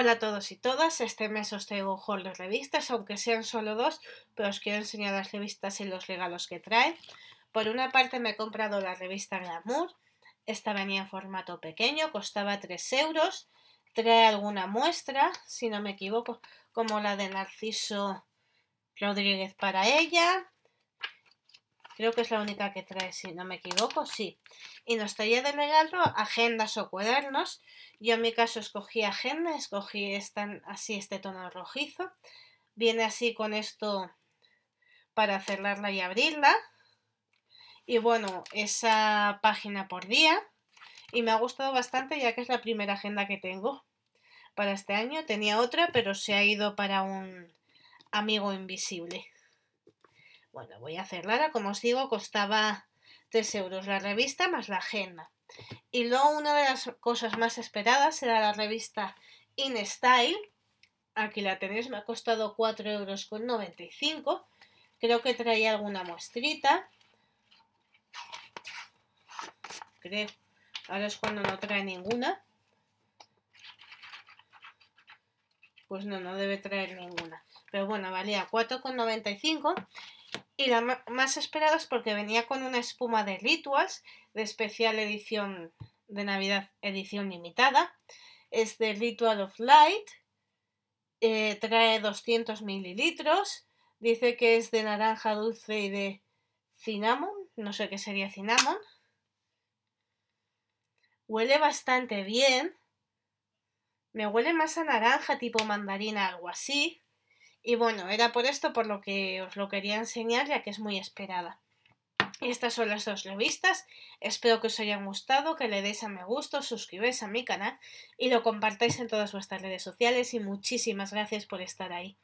Hola a todos y todas, este mes os traigo haul de revistas, aunque sean solo dos, pero os quiero enseñar las revistas y los regalos que trae. Por una parte me he comprado la revista Glamour, esta venía en formato pequeño, costaba 3 euros, trae alguna muestra, si no me equivoco, como la de Narciso Rodríguez para ella, Creo que es la única que trae, si no me equivoco, sí. Y nos traía de regalo agendas o cuadernos. Yo en mi caso escogí agenda, escogí esta, así este tono rojizo. Viene así con esto para cerrarla y abrirla. Y bueno, esa página por día. Y me ha gustado bastante ya que es la primera agenda que tengo para este año. Tenía otra, pero se ha ido para un amigo invisible. Bueno, voy a cerrar, Como os digo, costaba 3 euros la revista más la agenda. Y luego una de las cosas más esperadas era la revista InStyle. Aquí la tenéis, me ha costado 4,95 euros con 95. Creo que traía alguna muestrita. Creo. Ahora es cuando no trae ninguna. Pues no, no debe traer ninguna. Pero bueno, valía 4,95 y la más esperada es porque venía con una espuma de lituas de especial edición de Navidad, edición limitada. Es de Ritual of Light, eh, trae 200 mililitros, dice que es de naranja dulce y de cinnamon, no sé qué sería cinnamon. Huele bastante bien. Me huele más a naranja tipo mandarina, algo así. Y bueno, era por esto por lo que os lo quería enseñar, ya que es muy esperada. Estas son las dos revistas, espero que os hayan gustado, que le deis a me gusto, suscribáis a mi canal y lo compartáis en todas vuestras redes sociales y muchísimas gracias por estar ahí.